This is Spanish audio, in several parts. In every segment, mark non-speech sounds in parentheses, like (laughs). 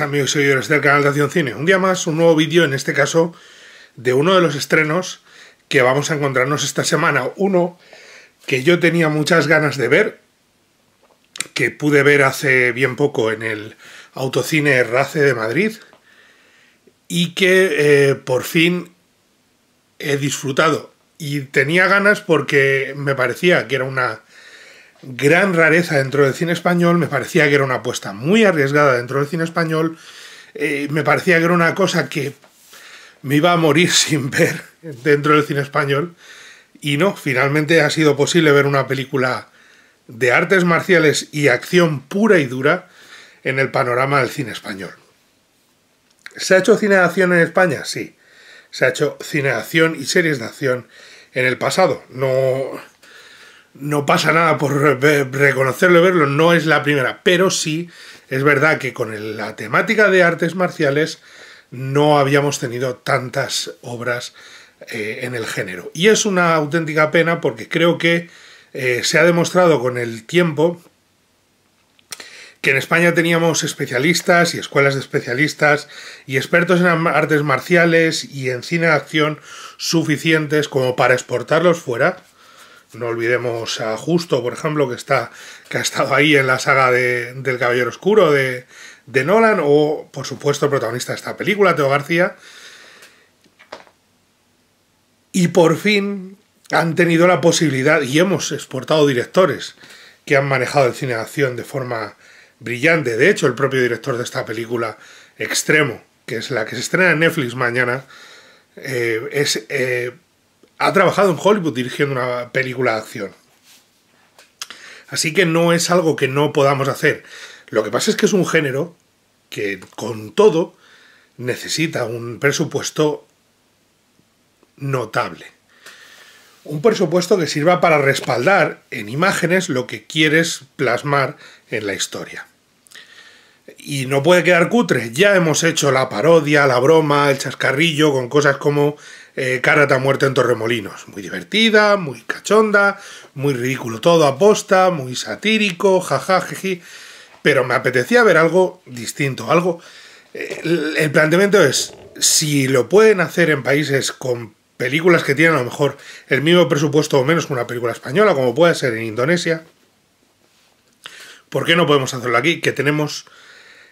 amigos y seguidores del canal de Acción Cine. Un día más, un nuevo vídeo, en este caso, de uno de los estrenos que vamos a encontrarnos esta semana. Uno que yo tenía muchas ganas de ver, que pude ver hace bien poco en el Autocine Race de Madrid y que eh, por fin he disfrutado. Y tenía ganas porque me parecía que era una gran rareza dentro del cine español, me parecía que era una apuesta muy arriesgada dentro del cine español, eh, me parecía que era una cosa que me iba a morir (laughs) sin ver dentro del cine español, y no, finalmente ha sido posible ver una película de artes marciales y acción pura y dura en el panorama del cine español. ¿Se ha hecho cine de acción en España? Sí. Se ha hecho cine de acción y series de acción en el pasado. No, no pasa nada por reconocerlo y verlo, no es la primera, pero sí es verdad que con la temática de artes marciales no habíamos tenido tantas obras eh, en el género. Y es una auténtica pena porque creo que eh, se ha demostrado con el tiempo que en España teníamos especialistas y escuelas de especialistas y expertos en artes marciales y en cine de acción suficientes como para exportarlos fuera no olvidemos a Justo, por ejemplo, que, está, que ha estado ahí en la saga del Caballero Oscuro de, Nolan, o por supuesto el protagonista de esta película, Teo García. Y por fin han tenido la posibilidad, y hemos exportado directores que han manejado el cine de acción de forma brillante. De hecho, el propio director de esta película, Extremo, que es la que se estrena en Netflix mañana, eh, es eh, ha trabajado en Hollywood dirigiendo una película de acción. Así que no es algo que no podamos hacer. Lo que pasa es que es un género que con todo necesita un presupuesto notable. Un presupuesto que sirva para respaldar en imágenes lo que quieres plasmar en la historia. Y no puede quedar cutre. Ya hemos hecho la parodia, la broma, el chascarrillo con cosas como eh, Karata muerto en Torremolinos. Muy divertida, muy cachonda, muy ridículo todo aposta, muy satírico, jajajeji. Pero me apetecía ver algo distinto, algo... Eh, el planteamiento es, si lo pueden hacer en países con películas que tienen a lo mejor el mismo presupuesto o menos que una película española, como puede ser en Indonesia, ¿por qué no podemos hacerlo aquí? Que tenemos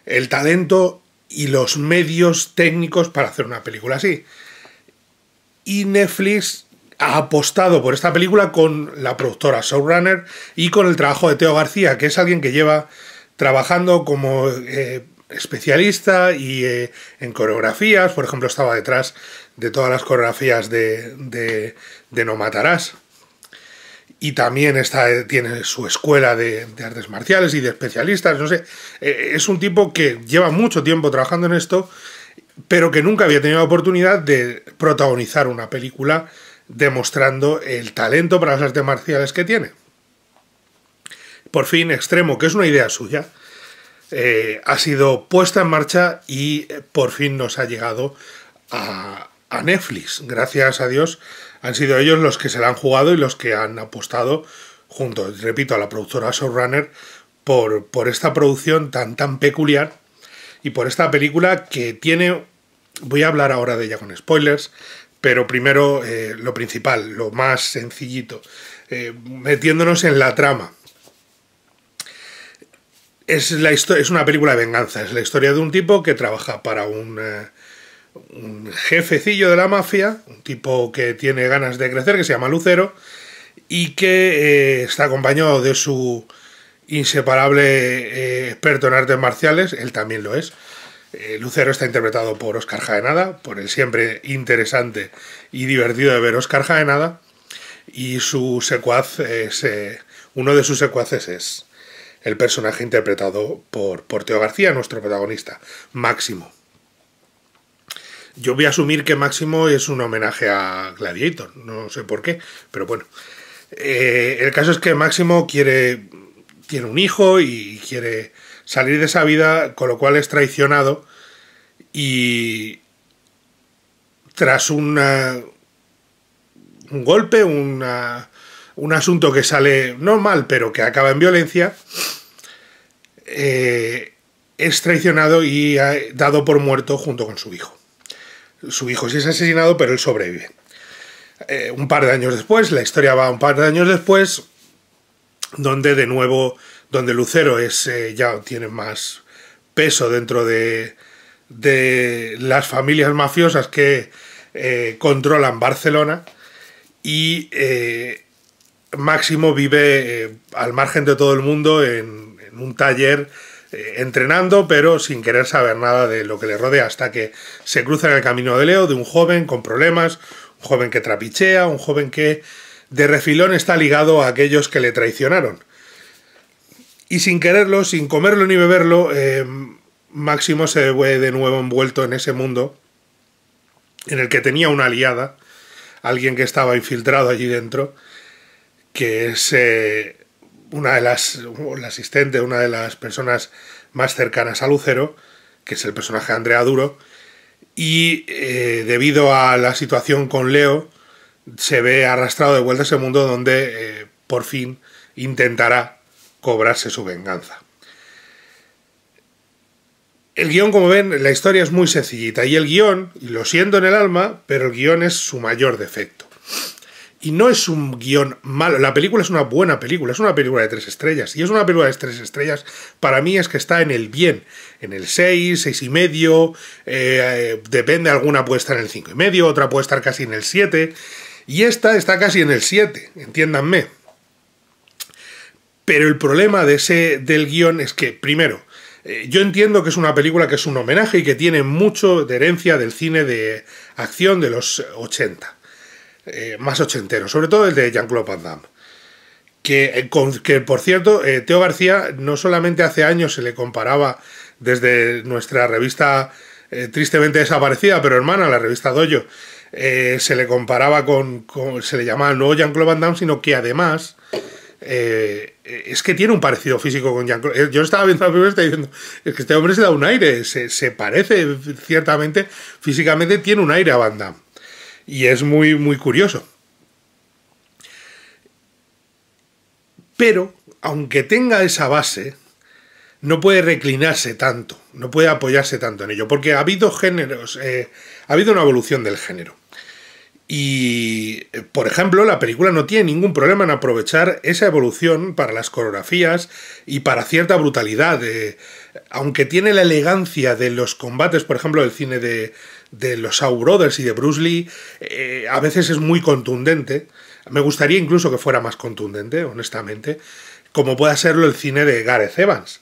el talento y los medios técnicos para hacer una película así y Netflix ha apostado por esta película con la productora Showrunner y con el trabajo de Teo García, que es alguien que lleva trabajando como eh, especialista y eh, en coreografías, por ejemplo, estaba detrás de todas las coreografías de, No Matarás. Y también está, tiene su escuela de, artes marciales y de especialistas, no sé. Eh, es un tipo que lleva mucho tiempo trabajando en esto pero que nunca había tenido la oportunidad de protagonizar una película demostrando el talento para las artes marciales que tiene. Por fin, Extremo, que es una idea suya, eh, ha sido puesta en marcha y eh, por fin nos ha llegado a, Netflix. Gracias a Dios han sido ellos los que se la han jugado y los que han apostado junto, repito, a la productora Showrunner por, por esta producción tan, tan peculiar y por esta película que tiene... Voy a hablar ahora de ella con spoilers, pero primero eh, lo principal, lo más sencillito, eh, metiéndonos en la trama. Es, la es una película de venganza, es la historia de un tipo que trabaja para un, eh, un, jefecillo de la mafia, un tipo que tiene ganas de crecer, que se llama Lucero, y que está acompañado de su inseparable eh, experto en artes marciales, él también lo es. Eh, Lucero está interpretado por Oscar Jaenada, por el siempre interesante y divertido de ver Oscar Jaenada. Y su secuaz es. uno de sus secuaces es el personaje interpretado por, por Teo García, nuestro protagonista, Máximo. Yo voy a asumir que Máximo es un homenaje a Gladiator, no sé por qué, pero bueno. Eh, el caso es que Máximo quiere tiene un hijo y quiere salir de esa vida, con lo cual es traicionado y tras una, un golpe, un asunto que sale no mal, pero que acaba en violencia, eh, es traicionado y dado por muerto junto con su hijo. Su hijo sí es asesinado, pero él sobrevive. Eh, un par de años después, la historia va un par de años después, donde de nuevo, donde Lucero es, eh, ya tiene más peso dentro de, las familias mafiosas que eh, controlan Barcelona y eh, Máximo vive al margen de todo el mundo en, en un taller entrenando pero sin querer saber nada de lo que le rodea hasta que se cruza en el camino de Leo de un joven con problemas, un joven que trapichea, un joven que de refilón está ligado a aquellos que le traicionaron. Y sin quererlo, sin comerlo ni beberlo, eh, Máximo se ve de nuevo envuelto en ese mundo en el que tenía una aliada, alguien que estaba infiltrado allí dentro, que es eh, una de las, la asistente, una de las personas más cercanas a Lucero, que es el personaje de Andrea Duro, y eh, debido a la situación con Leo, se ve arrastrado de vuelta a ese mundo donde eh, por fin intentará cobrarse su venganza. El guión, como ven, la historia es muy sencillita y el guión, lo siento en el alma, pero el guión es su mayor defecto. Y no es un guión malo, la película es una buena película, es una película de tres estrellas. Y es una película de tres estrellas, para mí es que está en el bien, en el 6, seis y medio, eh, eh, depende, alguna puede estar en el cinco y medio, otra puede estar casi en el 7. Y esta está casi en el 7, entiéndanme. Pero el problema de ese, del guión es que, primero, eh, yo entiendo que es una película que es un homenaje y que tiene mucho de herencia del cine de acción de los 80, eh, más ochentero, sobre todo el de Jean-Claude Van Damme. Que, eh, por cierto, Teo García no solamente hace años se le comparaba desde nuestra revista tristemente desaparecida, pero hermana, la revista Doyo, eh, se le comparaba con, se le llamaba no Jean-Claude Van Damme, sino que además eh, eh, es que tiene un parecido físico con Jean-Claude. Yo estaba viendo la y diciendo, es que este hombre se da un aire, se, parece ciertamente, físicamente tiene un aire a Van Damme. Y es muy, muy curioso. Pero, aunque tenga esa base, no puede reclinarse tanto, no puede apoyarse tanto en ello, porque ha habido géneros, ha habido una evolución del género. Y, eh, por ejemplo, la película no tiene ningún problema en aprovechar esa evolución para las coreografías y para cierta brutalidad. Eh, aunque tiene la elegancia de los combates, por ejemplo, del cine de, de los Shaw Brothers y de Bruce Lee, eh, a veces es muy contundente. Me gustaría incluso que fuera más contundente, honestamente, como pueda serlo el cine de Gareth Evans.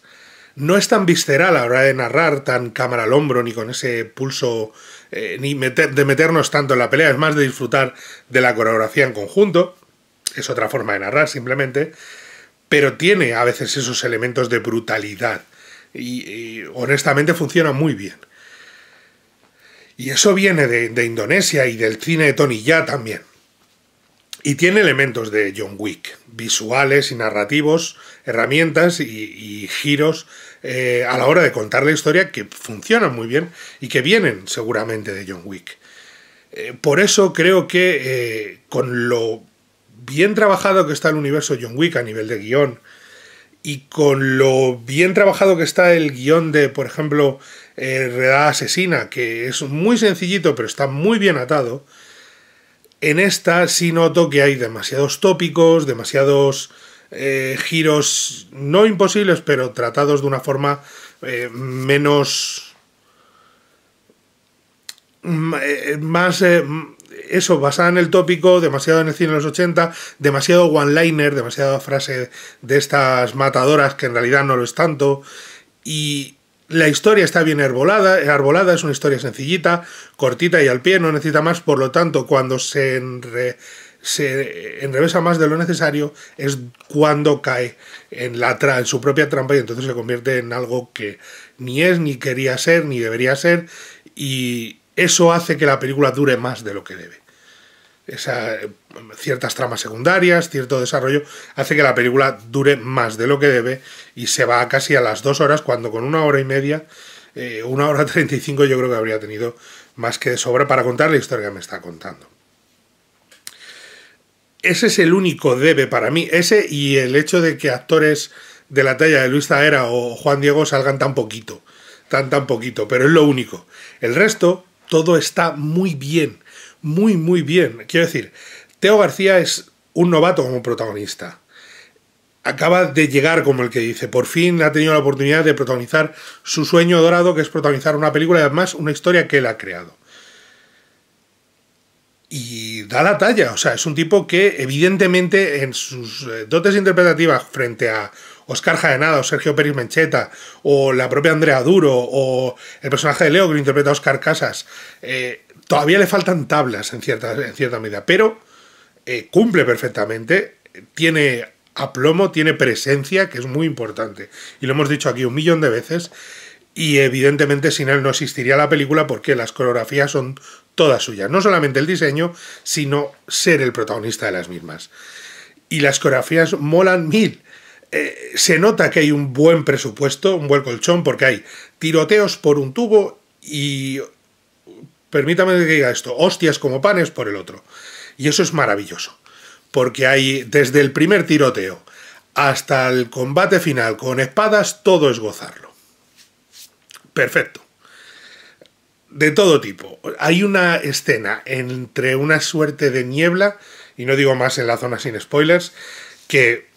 No es tan visceral a la hora de narrar, tan cámara al hombro, ni con ese pulso eh, ni de meternos tanto en la pelea, es más de disfrutar de la coreografía en conjunto. Es otra forma de narrar simplemente, pero tiene a veces esos elementos de brutalidad y, honestamente funciona muy bien. Y eso viene de, de Indonesia y del cine de Tony Ya también. Y tiene elementos de John Wick, visuales y narrativos, herramientas y, giros eh, a la hora de contar la historia que funcionan muy bien y que vienen seguramente de John Wick. Eh, por eso creo que eh, con lo bien trabajado que está el universo John Wick a nivel de guión y con lo bien trabajado que está el guión de, por ejemplo, Redada Asesina, que es muy sencillito pero está muy bien atado, en esta sí noto que hay demasiados tópicos, demasiados eh, giros no imposibles, pero tratados de una forma eh, menos... Mm, eh, más... Mm, eso, basada en el tópico, demasiado en el cine de los 80, demasiado one-liner, demasiada frase de estas matadoras que en realidad no lo es tanto. Y, la historia está bien arbolada, arbolada, es una historia sencillita, cortita y al pie, no necesita más, por lo tanto, cuando se, enrevesa más de lo necesario es cuando cae en, la en su propia trampa y entonces se convierte en algo que ni es, ni quería ser, ni debería ser, y eso hace que la película dure más de lo que debe esa, ciertas tramas secundarias, cierto desarrollo, hace que la película dure más de lo que debe y se va casi a las dos horas, cuando con una hora y media, eh, una hora treinta y cinco yo creo que habría tenido más que de sobra para contar la historia que me está contando. Ese es el único debe para mí, ese y el hecho de que actores de la talla de Luis Zaera o Juan Diego salgan tan poquito, tan tan poquito, pero es lo único. El resto, todo está muy bien muy, muy bien. Quiero decir, Teo García es un novato como protagonista. Acaba de llegar, como el que dice, por fin ha tenido la oportunidad de protagonizar su sueño dorado, que es protagonizar una película y además una historia que él ha creado. Y da la talla, o sea, es un tipo que evidentemente en sus eh, dotes interpretativas frente a Oscar Jaenada o Sergio Pérez Mencheta o la propia Andrea Duro o el personaje de Leo que lo interpreta Oscar Casas, eh, Todavía le faltan tablas en cierta, en cierta medida, pero eh, cumple perfectamente, tiene aplomo, tiene presencia, que es muy importante. Y lo hemos dicho aquí un millón de veces. Y evidentemente sin él no existiría la película porque las coreografías son todas suyas. No solamente el diseño, sino ser el protagonista de las mismas. Y las coreografías molan mil. Eh, se nota que hay un buen presupuesto, un buen colchón, porque hay tiroteos por un tubo y permítame que diga esto, hostias como panes por el otro. Y eso es maravilloso, porque hay desde el primer tiroteo hasta el combate final con espadas, todo es gozarlo. Perfecto. De todo tipo. Hay una escena entre una suerte de niebla, y no digo más en la zona sin spoilers, que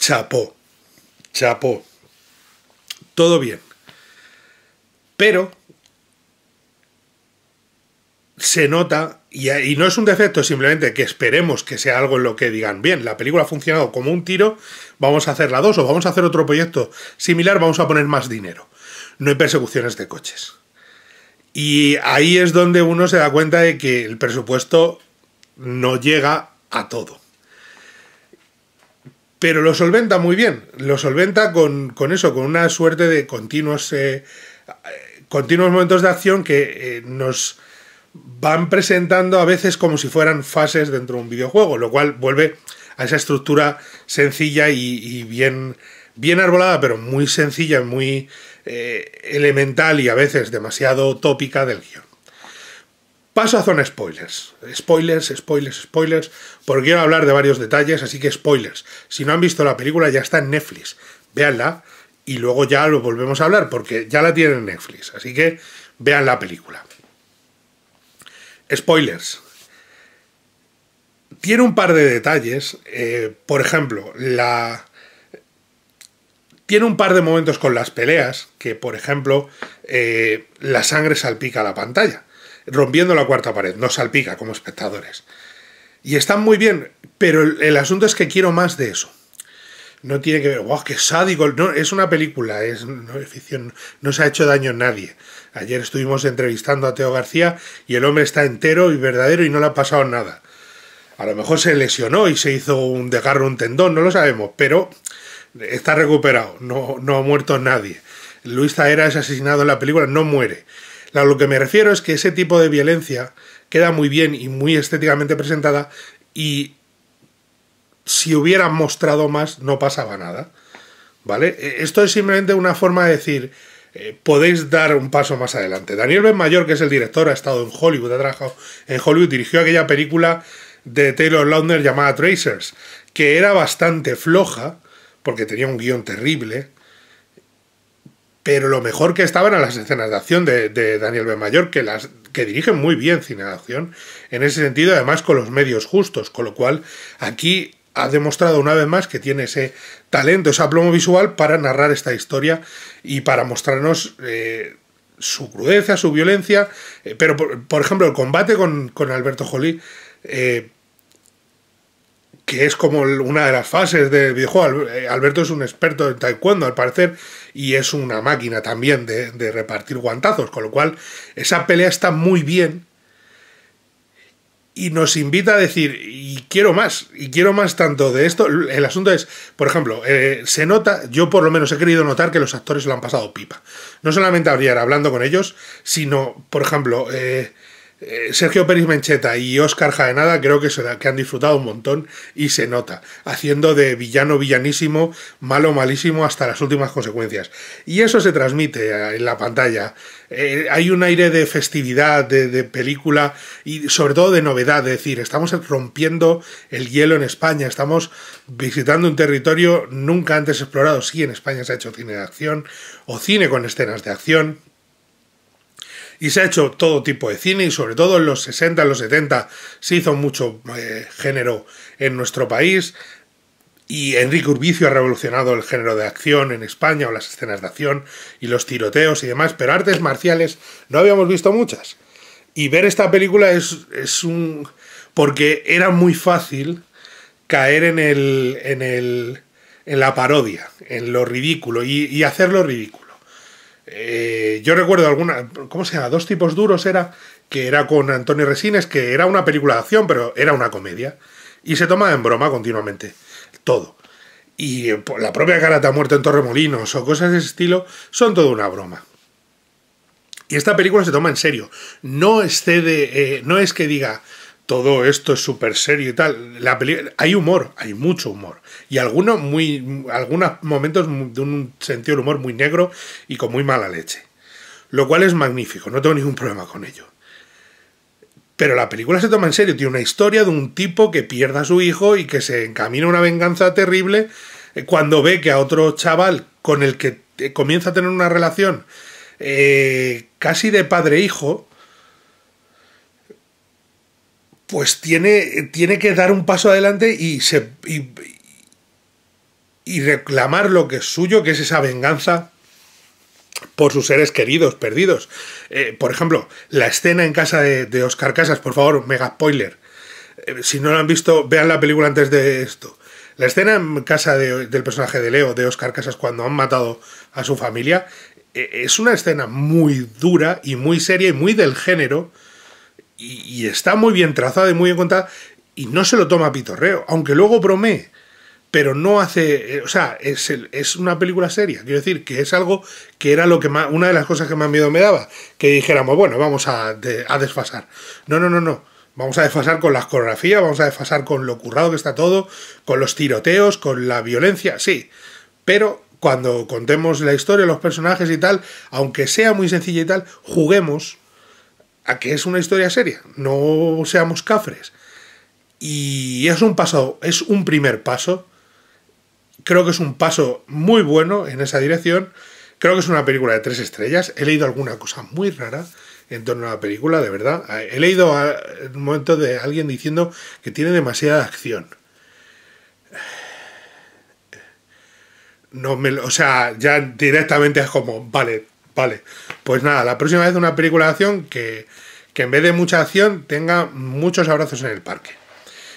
chapó, chapó. Todo bien. Pero se nota, y, no es un defecto, simplemente que esperemos que sea algo en lo que digan, bien, la película ha funcionado como un tiro, vamos a hacer la dos o vamos a hacer otro proyecto similar, vamos a poner más dinero. No hay persecuciones de coches. Y ahí es donde uno se da cuenta de que el presupuesto no llega a todo. Pero lo solventa muy bien, lo solventa con, eso, con una suerte de continuos, eh, continuos momentos de acción que eh, nos van presentando a veces como si fueran fases dentro de un videojuego, lo cual vuelve a esa estructura sencilla y, bien, bien arbolada, pero muy sencilla, muy eh, elemental y a veces demasiado tópica del guión. Paso a zona spoilers. Spoilers, spoilers, spoilers, porque quiero hablar de varios detalles, así que spoilers. Si no han visto la película, ya está en Netflix. Véanla y luego ya lo volvemos a hablar, porque ya la tienen en Netflix. Así que vean la película spoilers. Tiene un par de detalles. Eh, por ejemplo, la. Tiene un par de momentos con las peleas que, por ejemplo, eh, la sangre salpica la pantalla, rompiendo la cuarta pared, no salpica como espectadores. Y están muy bien, pero el asunto es que quiero más de eso no tiene que ver, wow, qué sádico, no, es una película, es, no, ficción, no se ha hecho daño a nadie. Ayer estuvimos entrevistando a Teo García y el hombre está entero y verdadero y no le ha pasado nada. A lo mejor se lesionó y se hizo un desgarro, un tendón, no lo sabemos, pero está recuperado, no, no ha muerto nadie. Luis Taera es asesinado en la película, no muere. A lo que me refiero es que ese tipo de violencia queda muy bien y muy estéticamente presentada y si hubieran mostrado más, no pasaba nada. ¿Vale? E, esto es simplemente una forma de decir, eh, podéis dar un paso más adelante. Daniel Ben Mayor, que es el director, ha estado en Hollywood, ha trabajado en Hollywood, dirigió aquella película de Taylor Lautner llamada Tracers, que era bastante floja, porque tenía un guión terrible, pero lo mejor que estaban eran las escenas de acción de, Daniel Ben que, las, que dirigen muy bien cine de acción, en ese sentido, además con los medios justos, con lo cual aquí ha demostrado una vez más que tiene ese talento, ese aplomo visual para narrar esta historia y para mostrarnos eh, su crudeza, su violencia. Eh, pero, por, ejemplo, el combate con, Alberto Jolí... Eh, que es como una de las fases del videojuego. Alberto es un experto en taekwondo, al parecer, y es una máquina también de, de repartir guantazos, con lo cual esa pelea está muy bien y nos invita a decir, quiero más, y quiero más tanto de esto. El asunto es, por ejemplo, eh, se nota, yo por lo menos he querido notar que los actores lo han pasado pipa. No solamente habría hablando con ellos, sino, por ejemplo, eh, eh, Sergio Pérez Mencheta y Óscar Jaenada creo que, han disfrutado un montón y se nota, haciendo de villano villanísimo, malo malísimo hasta las últimas consecuencias. Y eso se transmite eh, en la pantalla. Eh, hay un aire de festividad, de, de, película y sobre todo de novedad, es decir, estamos rompiendo el hielo en España, estamos visitando un territorio nunca antes explorado. Sí, en España se ha hecho cine de acción o cine con escenas de acción y se ha hecho todo tipo de cine y sobre todo en los 60, en los 70 se hizo mucho eh, género en nuestro país y Enrique Urbicio ha revolucionado el género de acción en España o las escenas de acción y los tiroteos y demás, pero artes marciales no habíamos visto muchas. Y ver esta película es, un... porque era muy fácil caer en el... En el en la parodia, en lo ridículo y hacerlo ridículo. Eh, yo recuerdo alguna, ¿cómo sea Dos tipos duros era, que era con Antonio Resines, que era una película de acción, pero era una comedia. Y se toma en broma continuamente, todo. Y eh, la propia Garata Muerto en Torremolinos o cosas de ese estilo son todo una broma. Y esta película se toma en serio. No excede, eh, no es que diga, todo esto es súper serio y tal. La hay humor, hay mucho humor. Y algunos, muy, algunos momentos de un sentido del humor muy negro y con muy mala leche. Lo cual es magnífico, no tengo ningún problema con ello. Pero la película se toma en serio, tiene una historia de un tipo que pierde a su hijo y que se encamina a una venganza terrible eh, cuando ve que a otro chaval con el que eh, comienza a tener una relación eh, casi de padre-hijo, pues tiene, tiene que dar un paso adelante y, se, y, reclamar lo que es suyo, que es esa venganza por sus seres queridos, perdidos. Eh, por ejemplo, la escena en casa de, Oscar Casas, por favor, mega spoiler. Eh, si no lo han visto, vean la película antes de esto. La escena en casa del personaje de Leo, de Oscar Casas, cuando han matado a su familia, eh, es una escena muy dura y muy seria y muy del género y, está muy bien trazada y muy bien contada y no se lo toma pitorreo, aunque luego bromee, pero no hace, eh, o sea, es, una película seria, quiero decir, que es algo que era lo que más, una de las cosas que más miedo me daba, que dijéramos, bueno, vamos a, desfasar. No, no, no, no. Vamos a desfasar con la coreografías, vamos a desfasar con lo currado que está todo, con los tiroteos, con la violencia, sí. Pero cuando contemos la historia, los personajes y tal, aunque sea muy sencilla y tal, juguemos a que es una historia seria, no seamos cafres. Y es un paso, es un primer paso. Creo que es un paso muy bueno en esa dirección. Creo que es una película de tres estrellas. He leído alguna cosa muy rara en torno a la película, de verdad. He leído un momento de alguien diciendo que tiene demasiada acción. No me, o sea, ya directamente es como, vale, Vale, pues nada, la próxima vez una película de acción que, en vez de mucha acción tenga muchos abrazos en el parque.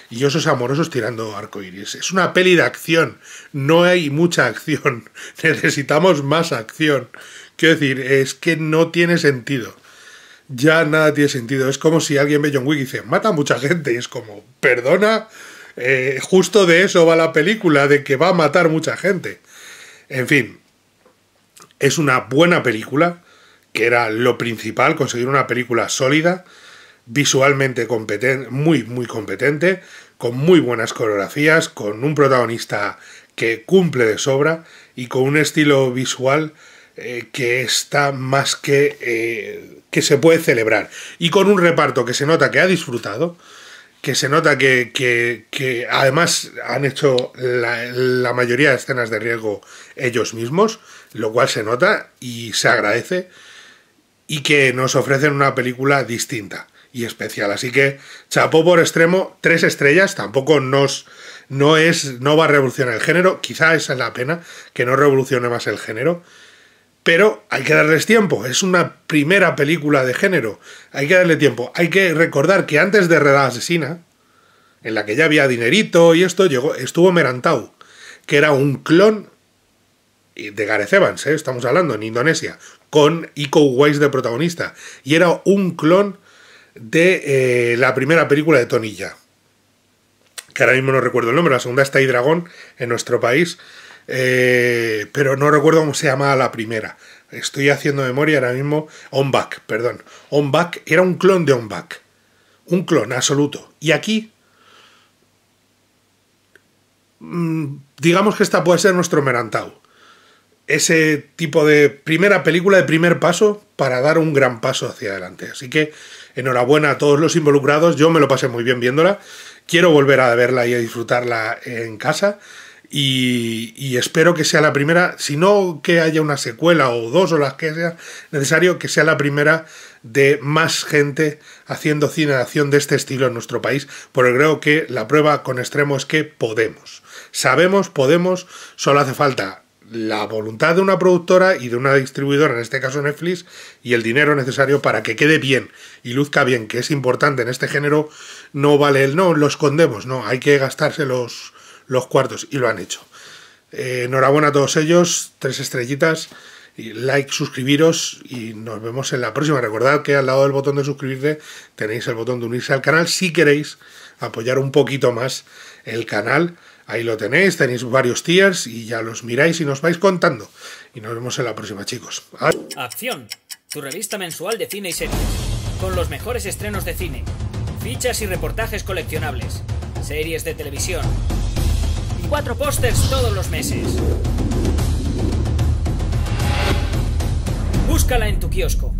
Y osos amorosos tirando arco iris Es una peli de acción. No hay mucha acción. (laughs) Necesitamos más acción. Quiero decir, es que no tiene sentido. Ya nada tiene sentido. Es como si alguien ve John Wick y dice, mata a mucha gente. Y es como, perdona, eh, justo de eso va la película, de que va a matar mucha gente. En fin, es una buena película, que era lo principal, conseguir una película sólida, visualmente competente, muy, muy competente, con muy buenas coreografías, con un protagonista que cumple de sobra y con un estilo visual eh, que está más que eh, que se puede celebrar y con un reparto que se nota que ha disfrutado que se nota que, que, además han hecho la, la mayoría de escenas de riesgo ellos mismos lo cual se nota y se agradece, y que nos ofrecen una película distinta y especial. Así que chapó por extremo, tres estrellas, tampoco nos, no, es, no va a revolucionar el género, quizá es la pena, que no revolucione más el género, pero hay que darles tiempo, es una primera película de género, hay que darle tiempo, hay que recordar que antes de Redada Asesina, en la que ya había dinerito y esto, llegó, estuvo Merantau, que era un clon eh, de Gareth Evans, ¿eh? estamos hablando, en Indonesia, con Iko Uwais de protagonista. Y era un clon de eh, la primera película de Tonilla Que ahora mismo no recuerdo el nombre, la segunda está y Dragón en nuestro país. pero no recuerdo cómo se llamaba la primera. Estoy haciendo memoria ahora mismo. Onback, perdón. Onback era un clon de On Un clon absoluto. Y aquí mm, digamos que esta puede ser nuestro Merantau ese tipo de primera película de primer paso para dar un gran paso hacia adelante. Así que enhorabuena a todos los involucrados, yo me lo pasé muy bien viéndola, quiero volver a verla y a disfrutarla en casa y, espero que sea la primera, si no que haya una secuela o dos o las que sea necesario, que sea la primera de más gente haciendo cine de acción de este estilo en nuestro país, porque creo que la prueba con extremo es que podemos. Sabemos, podemos, solo hace falta la voluntad de una productora y de una distribuidora, en este caso Netflix, y el dinero necesario para que quede bien y luzca bien, que es importante en este género, no vale el no, lo escondemos, no, hay que gastarse los, cuartos y lo han hecho. Eh, enhorabuena a todos ellos, tres estrellitas, like, suscribiros y nos vemos en la próxima. Recordad que al lado del botón de suscribirte tenéis el botón de unirse al canal si queréis apoyar un poquito más el canal. Ahí lo tenéis, tenéis varios tiers y ya los miráis y nos vais contando. Y nos vemos en la próxima, chicos. Acción, tu revista mensual de cine y series, con los mejores estrenos de cine, fichas y reportajes coleccionables, series de televisión y cuatro pósters todos los meses. Búscala en tu kiosco.